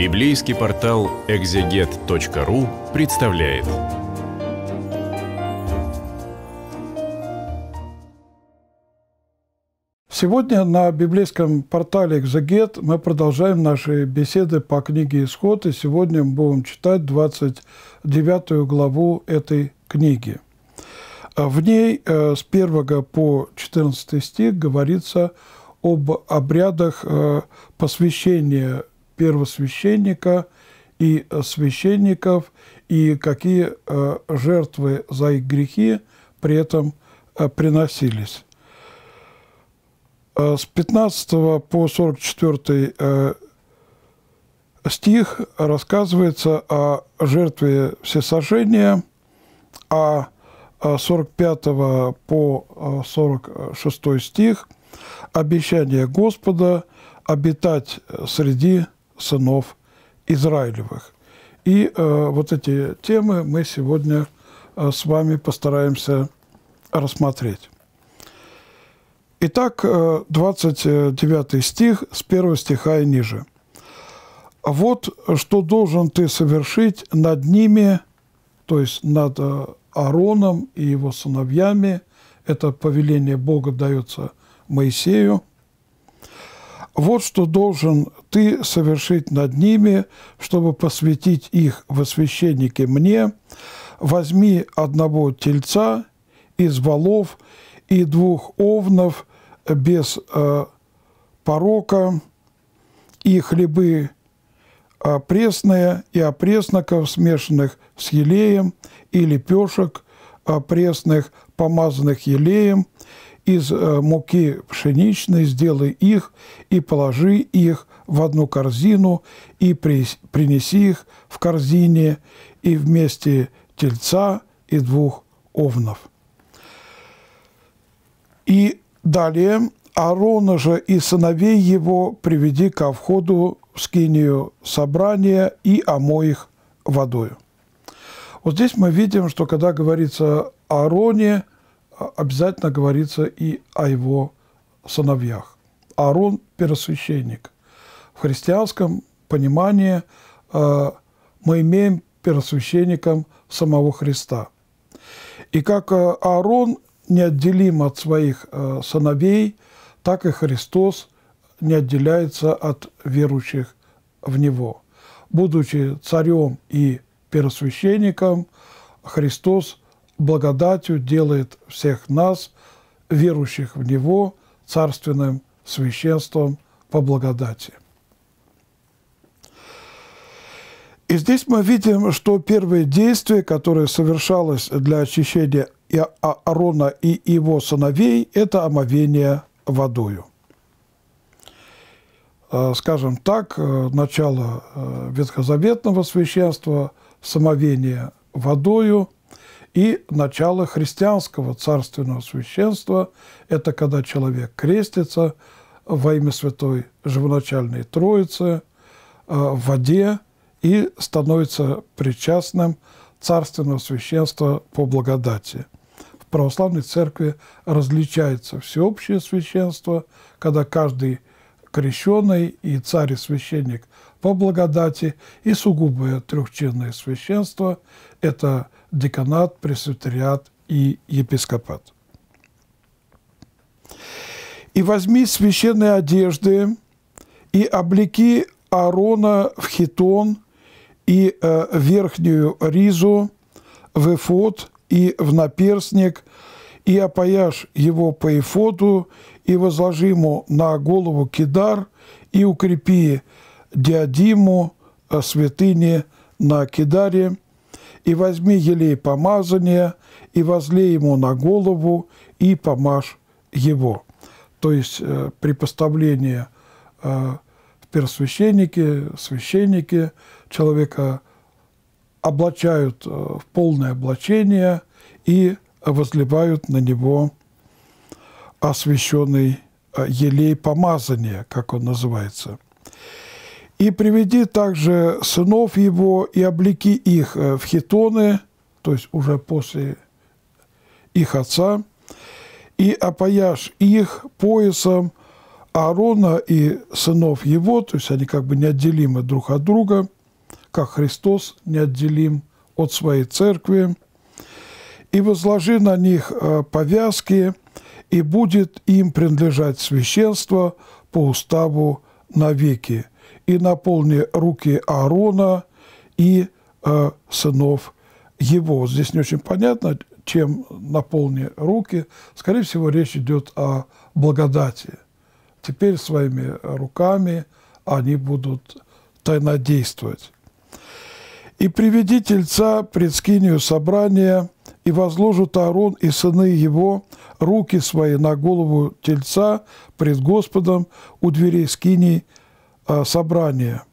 Библейский портал экзегет.ру представляет. Сегодня на библейском портале «Экзегет» мы продолжаем наши беседы по книге «Исход», и сегодня мы будем читать 29 главу этой книги. А в ней э, с 1 по 14 стих говорится об обрядах э, посвящения первосвященника и э, священников, и какие э, жертвы за их грехи при этом э, приносились. С 15 по 44 стих рассказывается о жертве всесожжения, а 45 по 46 стих – обещание Господа обитать среди сынов Израилевых. И э, вот эти темы мы сегодня э, с вами постараемся рассмотреть. Итак, 29 э, стих, с 1 стиха и ниже. «Вот что должен ты совершить над ними, то есть над э, Аароном и его сыновьями». Это повеление Бога дается Моисею – вот что должен ты совершить над ними, чтобы посвятить их во священники мне. Возьми одного тельца из валов и двух овнов без э, порока, и хлебы э, пресные и опресноков, смешанных с елеем, и лепешек э, пресных, помазанных елеем, из э, муки пшеничной сделай их и положи их в одну корзину и принеси их в корзине и вместе тельца и двух овнов. И далее Аарона же и сыновей его приведи ко входу в скинию собрания и омой их водою. Вот здесь мы видим, что когда говорится о Ароне обязательно говорится и о его сыновьях. Аарон – первосвященник. В христианском понимании э, мы имеем первосвященником самого Христа. И как э, Аарон неотделим от своих э, сыновей, так и Христос не отделяется от верующих в Него. Будучи царем и первосвященником, Христос благодатью делает всех нас, верующих в Него, царственным священством по благодати. И здесь мы видим, что первое действие, которое совершалось для очищения а-, Аарона и его сыновей, это омовение водою. Э, скажем так, э, начало э, ветхозаветного священства, самовение водою – и начало христианского царственного священства – это когда человек крестится во имя Святой Живоначальной Троицы э, в воде и становится причастным царственного священства по благодати. В православной церкви различается всеобщее священство, когда каждый крещенный и царь и священник по благодати, и сугубое трехчинное священство – это – деканат, пресвитериат и епископат. «И возьми священные одежды, и облеки Аарона в хитон, и э, верхнюю ризу, в эфот и в наперстник, и опояшь его по эфоду, и возложи ему на голову кидар, и укрепи диадиму э, святыни на кидаре, и возьми елей помазания, и возлей ему на голову, и помажь его». То есть э, при поставлении э, в первосвященники, священники человека облачают э, в полное облачение и возливают на него освященный елей помазания, как он называется – и приведи также сынов его и облеки их э, в хитоны, то есть уже после их отца, и опояшь их поясом Аарона и сынов его, то есть они как бы неотделимы друг от друга, как Христос неотделим от своей церкви, и возложи на них э, повязки, и будет им принадлежать священство по уставу навеки и наполни руки Аарона и э, сынов его. Здесь не очень понятно, чем наполни руки. Скорее всего, речь идет о благодати. Теперь своими руками они будут тайнодействовать. «И приведи тельца пред скинию собрания, и возложат Аарон и сыны его руки свои на голову тельца пред Господом у дверей скинии Э, собрания.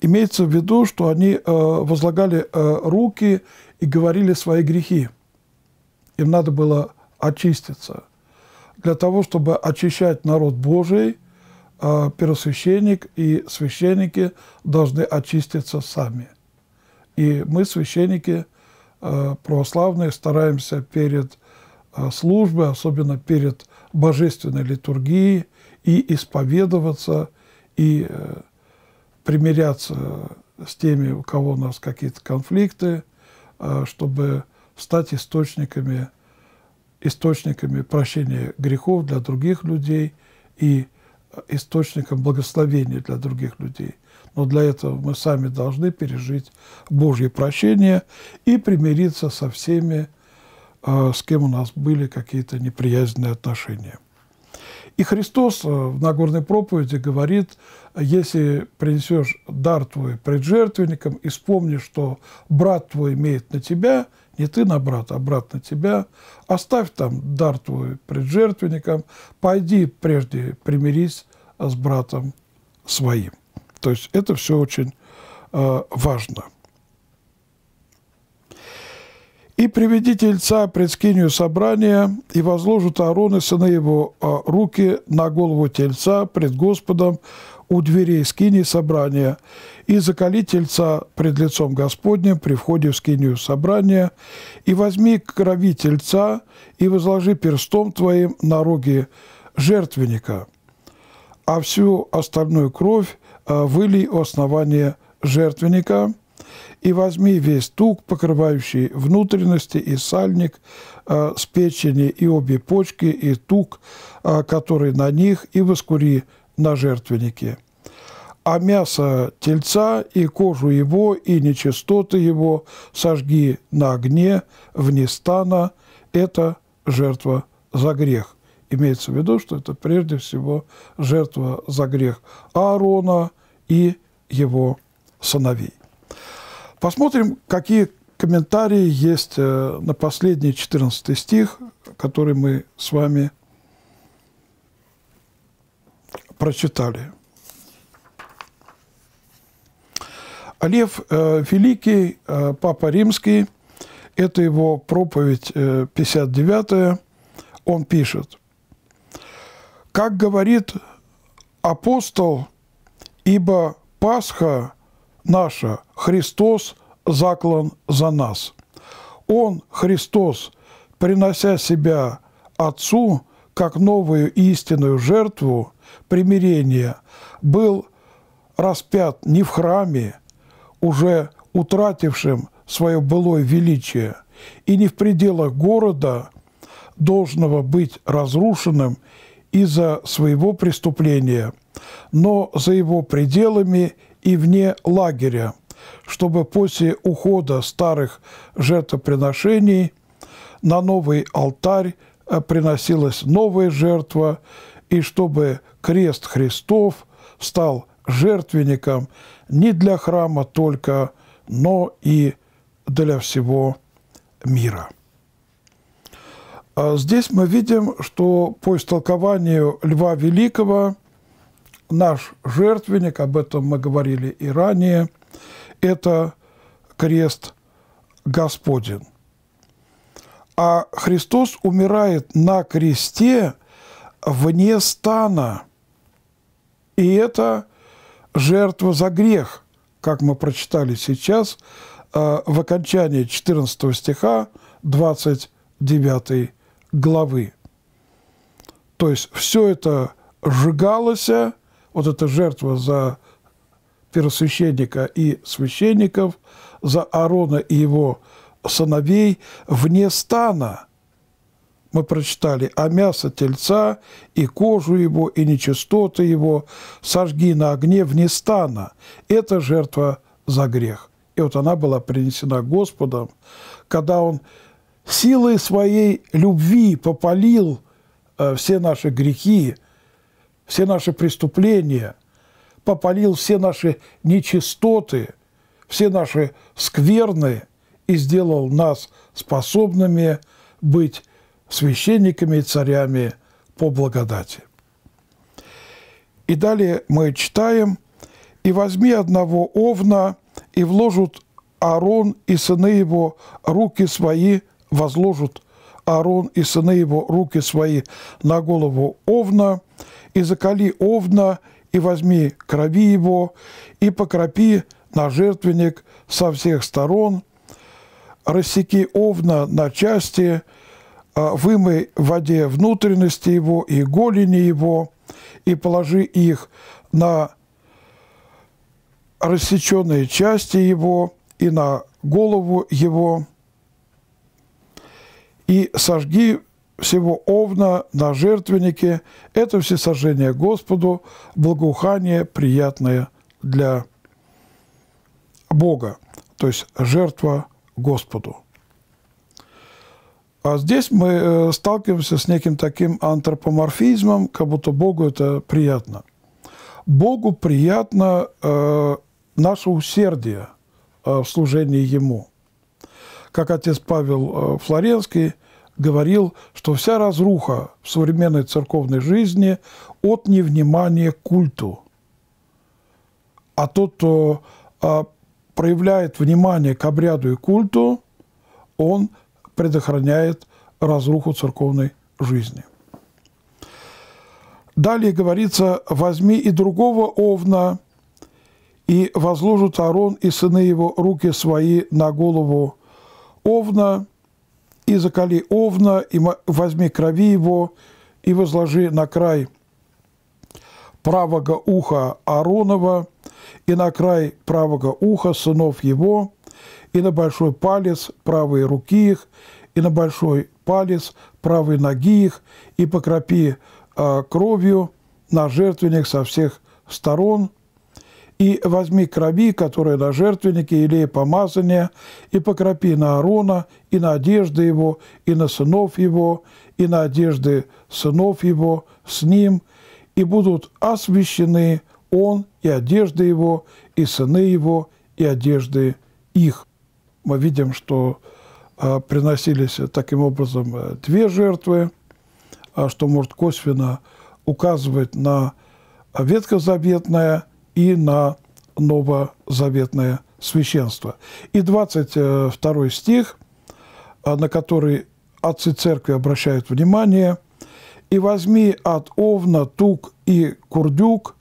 Имеется в виду, что они э, возлагали э, руки и говорили свои грехи. Им надо было очиститься. Для того, чтобы очищать народ Божий, первосвященник и священники должны очиститься сами. И мы, священники православные, стараемся перед а, службы, особенно перед божественной литургией, и исповедоваться, и э, примиряться с теми, у кого у нас какие-то конфликты, а, чтобы стать источниками, источниками прощения грехов для других людей и а, источником благословения для других людей. Но для этого мы сами должны пережить Божье прощение и примириться со всеми а, с кем у нас были какие-то неприязненные отношения. И Христос а, в Нагорной проповеди говорит, если принесешь дар твой пред жертвенником и вспомни, что брат твой имеет на тебя, не ты на брата, а брат на тебя, оставь там дар твой пред жертвенником, пойди прежде примирись с братом своим. То есть это все очень а, важно. И приведите Ильца пред скинию собрания, и возложат Аарон и сыны его а, руки на голову тельца пред Господом у дверей скинии собрания, и закали тельца пред лицом Господним при входе в скинию собрания, и возьми крови тельца, и возложи перстом твоим на роги жертвенника, а всю остальную кровь а, вылей у основания жертвенника – и возьми весь тук, покрывающий внутренности и сальник э, с печени и обе почки, и тук, э, который на них, и воскури на жертвеннике. А мясо тельца и кожу его, и нечистоты его сожги на огне вне стана – это жертва за грех. Имеется в виду, что это прежде всего жертва за грех Аарона и его сыновей. Посмотрим, какие комментарии есть э, на последний 14 стих, который мы с вами прочитали. Лев э, Великий, э, Папа Римский, это его проповедь 59 он пишет, «Как говорит апостол, ибо Пасха наша, Христос – заклан за нас. Он, Христос, принося себя Отцу, как новую истинную жертву примирения, был распят не в храме, уже утратившим свое былое величие, и не в пределах города, должного быть разрушенным из-за своего преступления, но за его пределами и вне лагеря – чтобы после ухода старых жертвоприношений на новый алтарь э, приносилась новая жертва, и чтобы крест Христов стал жертвенником не для храма только, но и для всего мира. А здесь мы видим, что по истолкованию Льва Великого наш жертвенник, об этом мы говорили и ранее, это крест Господень. А Христос умирает на кресте вне стана. И это жертва за грех, как мы прочитали сейчас э, в окончании 14 стиха 29 главы. То есть все это сжигалось, вот эта жертва за первосвященника и священников, за Аарона и его сыновей вне стана, мы прочитали, а мясо тельца и кожу его, и нечистоты его сожги на огне вне стана. Это жертва за грех. И вот она была принесена Господом, когда Он силой своей любви попалил э, все наши грехи, все наши преступления, попалил все наши нечистоты, все наши скверны и сделал нас способными быть священниками и царями по благодати. И далее мы читаем, «И возьми одного овна, и вложат Аарон и сыны его руки свои возложат Аарон и сыны его руки свои на голову овна, и закали овна, и возьми крови его, и покропи на жертвенник со всех сторон, рассеки овна на части, а, вымой в воде внутренности его и голени его, и положи их на рассеченные части его и на голову его, и сожги всего овна на жертвеннике. Это все сожжение Господу, благоухание приятное для Бога, то есть жертва Господу. А здесь мы э, сталкиваемся с неким таким антропоморфизмом, как будто Богу это приятно. Богу приятно э, наше усердие э, в служении Ему – как отец Павел э, Флоренский говорил, что вся разруха в современной церковной жизни от невнимания к культу. А тот, кто а, проявляет внимание к обряду и культу, он предохраняет разруху церковной жизни. Далее говорится, возьми и другого овна, и возложит Арон и сыны его руки свои на голову овна, и закали овна, и возьми крови его, и возложи на край правого уха Ааронова, и на край правого уха сынов его, и на большой палец правой руки их, и на большой палец правой ноги их, и покропи э, кровью на жертвенник со всех сторон – и возьми крови, которые на жертвеннике или помазания, и покропи на Аарона, и на одежды его, и на сынов его, и на одежды сынов его с ним, и будут освящены он и одежды его, и сыны его, и одежды их». Мы видим, что а, приносились таким образом э, две жертвы, а, что может косвенно указывать на а, ветхозаветное – и на новозаветное священство. И 22 стих, э, на который отцы церкви обращают внимание, «И возьми от овна тук и курдюк,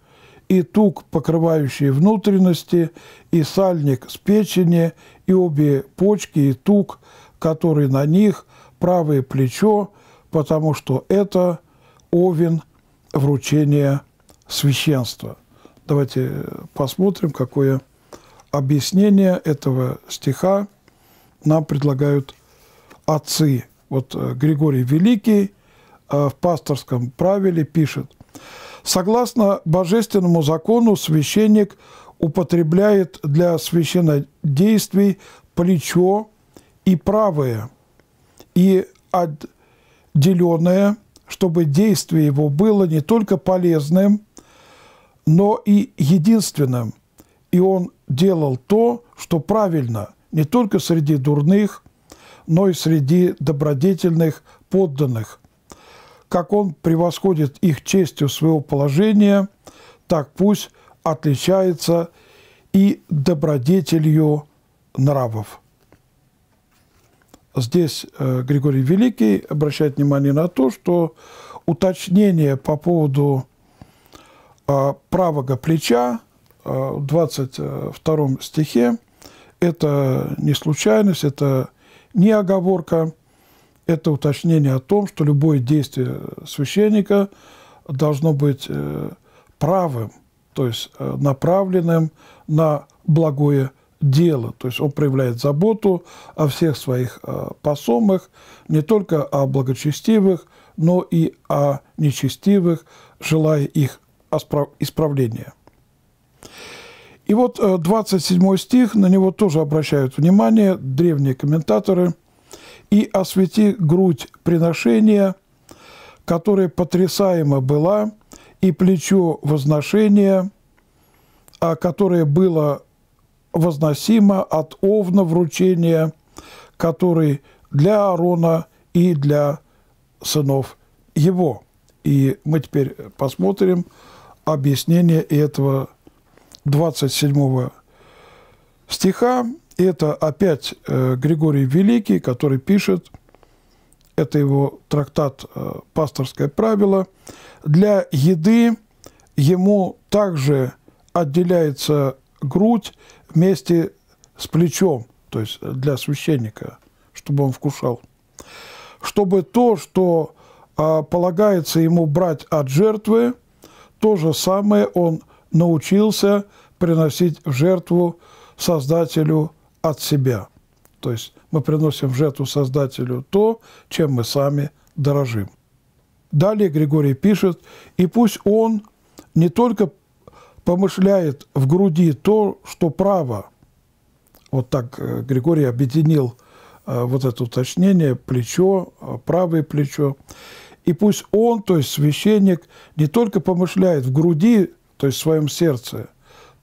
и тук, покрывающий внутренности, и сальник с печени, и обе почки, и тук, который на них, правое плечо, потому что это овен вручения священства». Давайте э, посмотрим, какое объяснение этого стиха нам предлагают отцы. Вот э, Григорий Великий э, в пасторском правиле пишет, «Согласно божественному закону священник употребляет для священнодействий плечо и правое, и отделенное, чтобы действие его было не только полезным – но и единственным. И он делал то, что правильно, не только среди дурных, но и среди добродетельных подданных. Как он превосходит их честью своего положения, так пусть отличается и добродетелью нравов. Здесь э, Григорий Великий обращает внимание на то, что уточнение по поводу Э, правого плеча э, в 22 стихе. Это не случайность, это не оговорка, это уточнение о том, что любое действие священника должно быть э, правым, то есть направленным на благое дело. То есть он проявляет заботу о всех своих посомых, не только о благочестивых, но и о нечестивых, желая их исправления. И вот 27 э, стих, на него тоже обращают внимание древние комментаторы. «И освети грудь приношения, которая потрясаема была, и плечо возношения, а которое было возносимо от овна вручения, который для Аарона и для сынов его». И мы теперь посмотрим объяснение этого 27 стиха. Это опять э, Григорий Великий, который пишет, это его трактат э, «Пасторское правило», «Для еды ему также отделяется грудь вместе с плечом, то есть для священника, чтобы он вкушал, чтобы то, что а, полагается ему брать от жертвы – то же самое он научился приносить в жертву Создателю от себя. То есть мы приносим в жертву Создателю то, чем мы сами дорожим. Далее Григорий пишет, «И пусть он не только помышляет в груди то, что право». Вот так э, Григорий объединил э, вот это уточнение, плечо, э, правое плечо. И пусть он, то есть священник, не только помышляет в груди, то есть в своем сердце,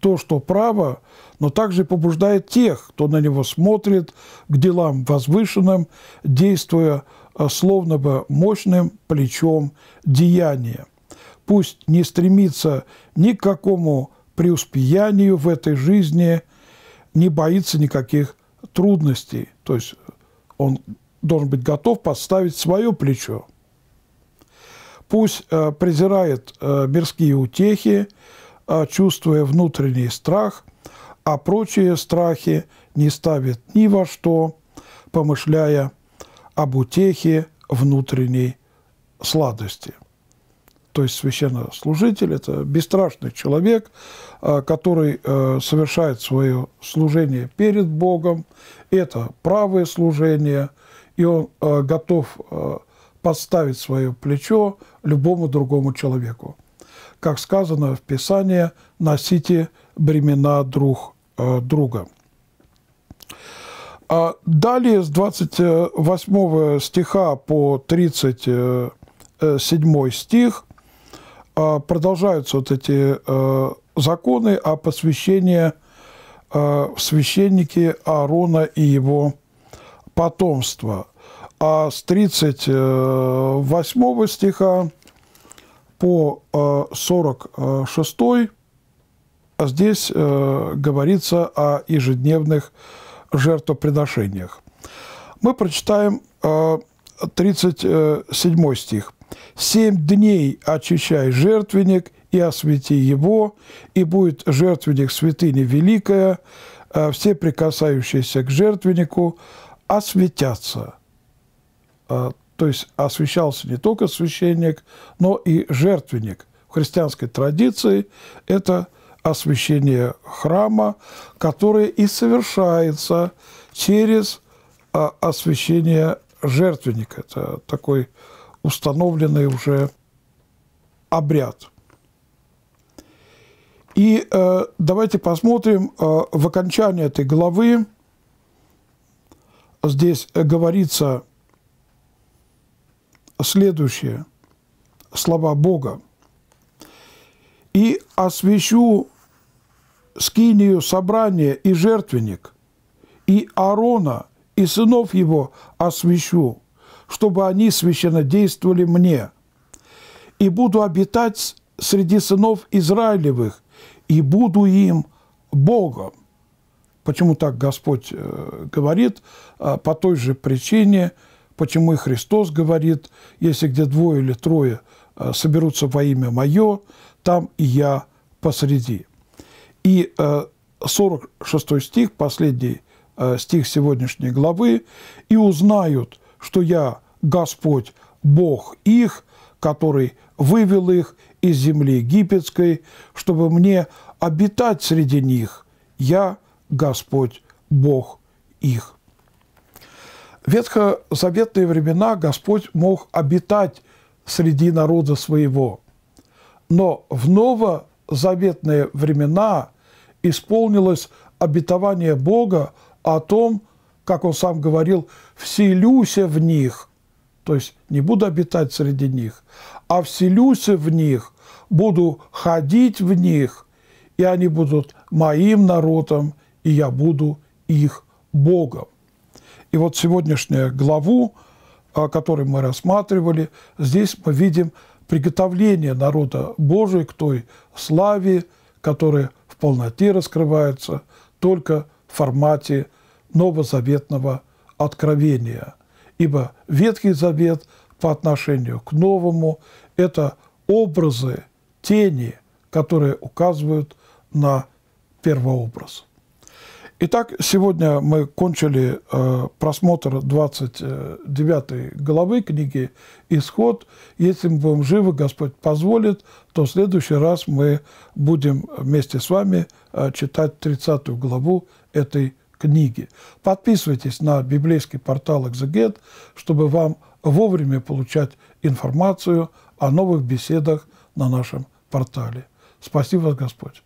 то, что право, но также побуждает тех, кто на него смотрит, к делам возвышенным, действуя а, словно бы мощным плечом деяния. Пусть не стремится ни к какому преуспеянию в этой жизни, не боится никаких трудностей. То есть он должен быть готов подставить свое плечо. Пусть э, презирает э, мирские утехи, э, чувствуя внутренний страх, а прочие страхи не ставит ни во что, помышляя об утехе внутренней сладости. То есть священнослужитель – это бесстрашный человек, который совершает свое служение перед Богом. Это правое служение, и он готов подставить свое плечо любому другому человеку. Как сказано в Писании, носите бремена друг э, друга. А далее с 28 стиха по 37 стих э, продолжаются вот эти э, законы о посвящении э, в священники Аарона и его потомства а с 38 э, стиха по 46 э, э, а здесь говорится о ежедневных жертвоприношениях. Мы прочитаем 37 стих. «Семь дней очищай жертвенник и освети его, и будет жертвенник святыни великая, все прикасающиеся к жертвеннику осветятся». А, то есть освящался не только священник, но и жертвенник. В христианской традиции это освящение храма, которое и совершается через а, освящение жертвенника. Это такой установленный уже обряд. И э, давайте посмотрим э, в окончании этой главы. Здесь э, говорится следующие слова Бога. «И освящу скинию собрания и жертвенник, и Аарона, и сынов его освящу, чтобы они священно действовали мне, и буду обитать среди сынов Израилевых, и буду им Богом». Почему так Господь э, говорит? Э, по той же причине – Почему и Христос говорит, если где двое или трое э, соберутся во имя Мое, там и Я посреди. И 46 э, стих, последний э, стих сегодняшней главы, «И узнают, что Я Господь, Бог их, который вывел их из земли египетской, чтобы мне обитать среди них. Я Господь, Бог их» ветхозаветные времена Господь мог обитать среди народа своего, но в новозаветные времена исполнилось обетование Бога о том, как он сам говорил, «вселюся в них», то есть не буду обитать среди них, а «вселюся в них», буду ходить в них, и они будут моим народом, и я буду их Богом. И вот сегодняшнюю главу, которую мы рассматривали, здесь мы видим приготовление народа Божия к той славе, которая в полноте раскрывается только в формате новозаветного откровения. Ибо Ветхий Завет по отношению к Новому – это образы, тени, которые указывают на первообраз. Итак, сегодня мы кончили э, просмотр 29 главы книги «Исход». Если мы будем живы, Господь позволит, то в следующий раз мы будем вместе с вами э, читать 30 главу этой книги. Подписывайтесь на библейский портал «Экзегет», чтобы вам вовремя получать информацию о новых беседах на нашем портале. Спасибо Господь!